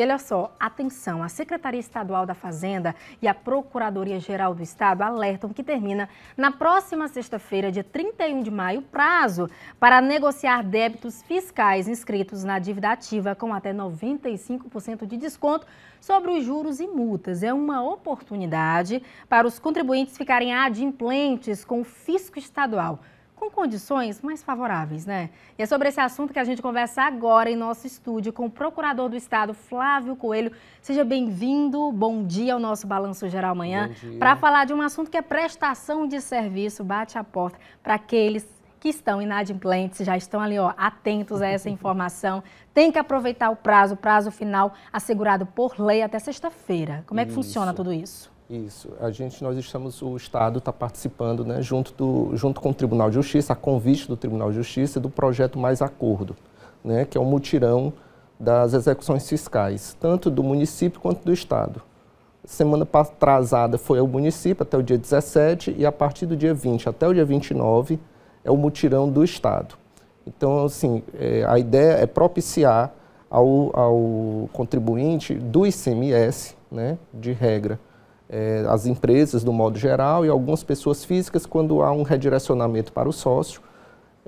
E olha só, atenção, a Secretaria Estadual da Fazenda e a Procuradoria-Geral do Estado alertam que termina na próxima sexta-feira, dia 31 de maio, prazo para negociar débitos fiscais inscritos na dívida ativa com até 95% de desconto sobre os juros e multas. É uma oportunidade para os contribuintes ficarem adimplentes com o fisco estadual com condições mais favoráveis, né? E é sobre esse assunto que a gente conversa agora em nosso estúdio com o Procurador do Estado, Flávio Coelho. Seja bem-vindo, bom dia ao nosso Balanço Geral amanhã, para falar de um assunto que é prestação de serviço, bate a porta para aqueles que estão inadimplentes, já estão ali ó, atentos a essa informação. Tem que aproveitar o prazo, o prazo final assegurado por lei até sexta-feira. Como é que isso. funciona tudo isso? Isso. A gente, nós estamos, o Estado está participando, né, junto, do, junto com o Tribunal de Justiça, a convite do Tribunal de Justiça do projeto Mais Acordo, né, que é o um mutirão das execuções fiscais, tanto do município quanto do Estado. Semana atrasada foi ao município até o dia 17 e a partir do dia 20 até o dia 29 é o mutirão do Estado. Então, assim, é, a ideia é propiciar ao, ao contribuinte do ICMS, né, de regra, é, as empresas do modo geral e algumas pessoas físicas quando há um redirecionamento para o sócio.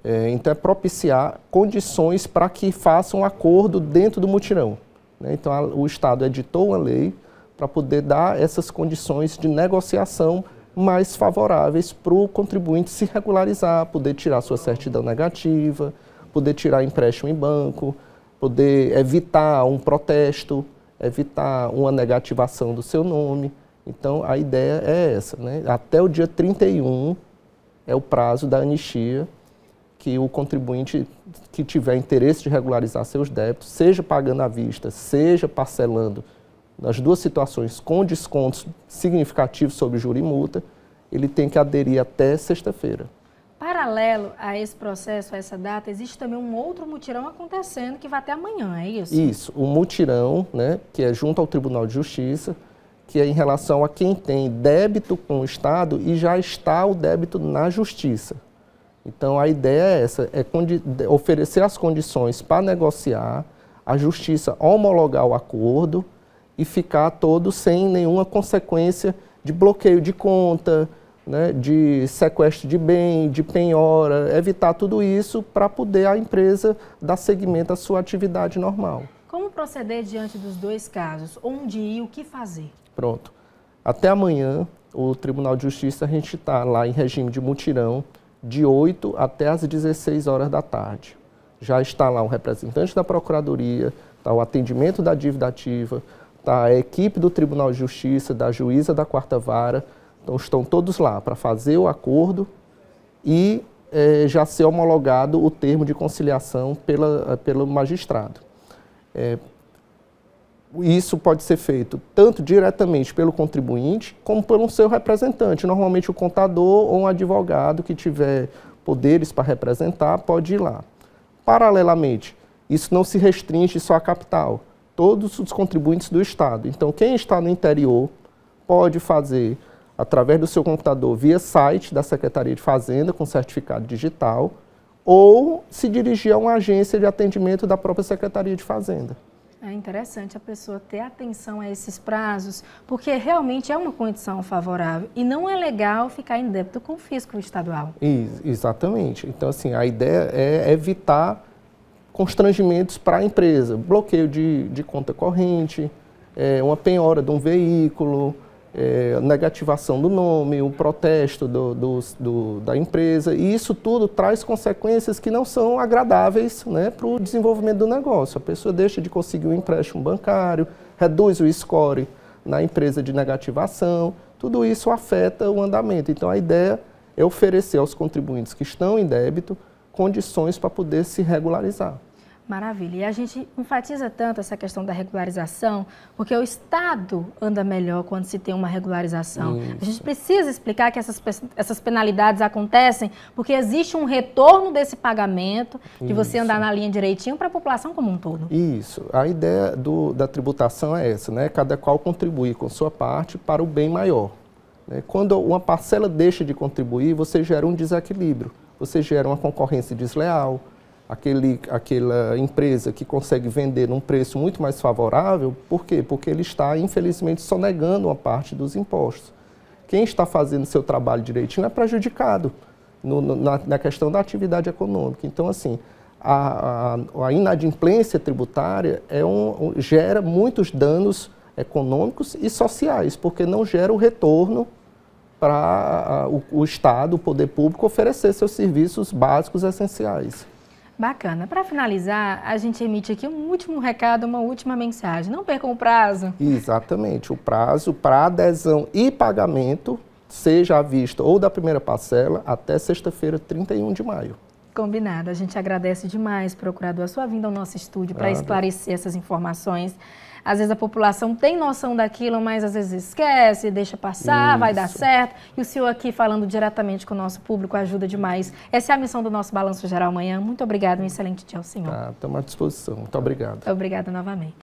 É, então, é propiciar condições para que façam um acordo dentro do mutirão. Né? Então, a, o Estado editou uma lei para poder dar essas condições de negociação mais favoráveis para o contribuinte se regularizar, poder tirar sua certidão negativa, poder tirar empréstimo em banco, poder evitar um protesto, evitar uma negativação do seu nome. Então a ideia é essa, né? Até o dia 31 é o prazo da anistia que o contribuinte que tiver interesse de regularizar seus débitos, seja pagando à vista, seja parcelando, nas duas situações com descontos significativos sobre juro e multa, ele tem que aderir até sexta-feira. Paralelo a esse processo, a essa data, existe também um outro mutirão acontecendo que vai até amanhã, é isso? Isso, o mutirão, né, que é junto ao Tribunal de Justiça, que é em relação a quem tem débito com o Estado e já está o débito na justiça. Então a ideia é essa, é oferecer as condições para negociar, a justiça homologar o acordo e ficar todo sem nenhuma consequência de bloqueio de conta, né, de sequestro de bem, de penhora, evitar tudo isso para poder a empresa dar seguimento à sua atividade normal. Como proceder diante dos dois casos? Onde ir? O que fazer? Pronto. Até amanhã, o Tribunal de Justiça, a gente está lá em regime de mutirão, de 8 até as 16 horas da tarde. Já está lá um representante da Procuradoria, está o atendimento da dívida ativa, está a equipe do Tribunal de Justiça, da juíza da quarta vara. Então, estão todos lá para fazer o acordo e é, já ser homologado o termo de conciliação pela, pelo magistrado. É, isso pode ser feito tanto diretamente pelo contribuinte como pelo seu representante. Normalmente o contador ou um advogado que tiver poderes para representar pode ir lá. Paralelamente, isso não se restringe só à capital, todos os contribuintes do Estado. Então, quem está no interior pode fazer através do seu computador via site da Secretaria de Fazenda com certificado digital ou se dirigir a uma agência de atendimento da própria Secretaria de Fazenda. É interessante a pessoa ter atenção a esses prazos, porque realmente é uma condição favorável e não é legal ficar em débito com o fisco estadual. exatamente. Então, assim, a ideia é evitar constrangimentos para a empresa, bloqueio de, de conta corrente, é, uma penhora de um veículo, é, negativação do nome, o protesto do, do, do, da empresa, e isso tudo traz consequências que não são agradáveis né, para o desenvolvimento do negócio. A pessoa deixa de conseguir um empréstimo bancário, reduz o score na empresa de negativação, tudo isso afeta o andamento. Então a ideia é oferecer aos contribuintes que estão em débito condições para poder se regularizar. Maravilha. E a gente enfatiza tanto essa questão da regularização, porque o Estado anda melhor quando se tem uma regularização. Isso. A gente precisa explicar que essas, essas penalidades acontecem porque existe um retorno desse pagamento, de Isso. você andar na linha direitinho para a população como um todo. Isso. A ideia do, da tributação é essa, né? Cada qual contribui com sua parte para o bem maior. Né? Quando uma parcela deixa de contribuir, você gera um desequilíbrio, você gera uma concorrência desleal, aquele, aquela empresa que consegue vender num preço muito mais favorável, por quê? Porque ele está, infelizmente, sonegando uma parte dos impostos. Quem está fazendo seu trabalho direitinho é prejudicado no, na, na, questão da atividade econômica. Então, assim, a, a, a inadimplência tributária é um, gera muitos danos econômicos e sociais, porque não gera o retorno para o, o Estado, o poder público, oferecer seus serviços básicos essenciais. Bacana. Para finalizar, a gente emite aqui um último recado, uma última mensagem. Não percam o prazo. Exatamente. O prazo para adesão e pagamento seja à vista ou da primeira parcela até sexta-feira, 31 de maio. Combinado. A gente agradece demais, procurador, a sua vinda ao nosso estúdio para esclarecer essas informações. Às vezes a população tem noção daquilo, mas às vezes esquece, deixa passar, Isso. vai dar certo. E o senhor aqui falando diretamente com o nosso público ajuda demais. Essa é a missão do nosso Balanço Geral amanhã. Muito obrigada, um excelente dia ao senhor. Estamos tá, à disposição. Muito obrigado. Obrigada novamente.